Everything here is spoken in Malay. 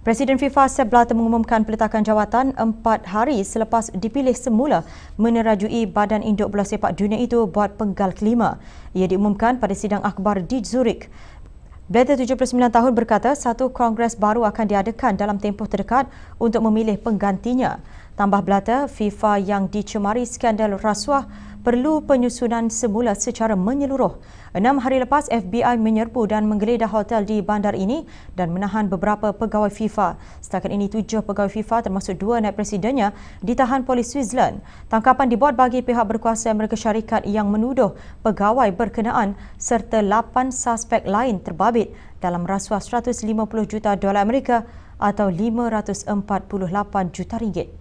Presiden FIFA Sepp Blatter mengumumkan peletakan jawatan empat hari selepas dipilih semula menerajui badan induk bola sepak dunia itu buat penggal kelima. Ia diumumkan pada sidang akhbar di Zurich. Blatter 79 tahun berkata satu kongres baru akan diadakan dalam tempoh terdekat untuk memilih penggantinya. Tambah belata, FIFA yang dicemari skandal rasuah perlu penyusunan semula secara menyeluruh. Enam hari lepas, FBI menyerbu dan menggeledah hotel di bandar ini dan menahan beberapa pegawai FIFA. Setakat ini, tujuh pegawai FIFA termasuk dua naib presidennya ditahan polis Switzerland. Tangkapan dibuat bagi pihak berkuasa Amerika Syarikat yang menuduh pegawai berkenaan serta lapan suspek lain terbabit dalam rasuah 150 juta dolar Amerika atau 548 juta ringgit.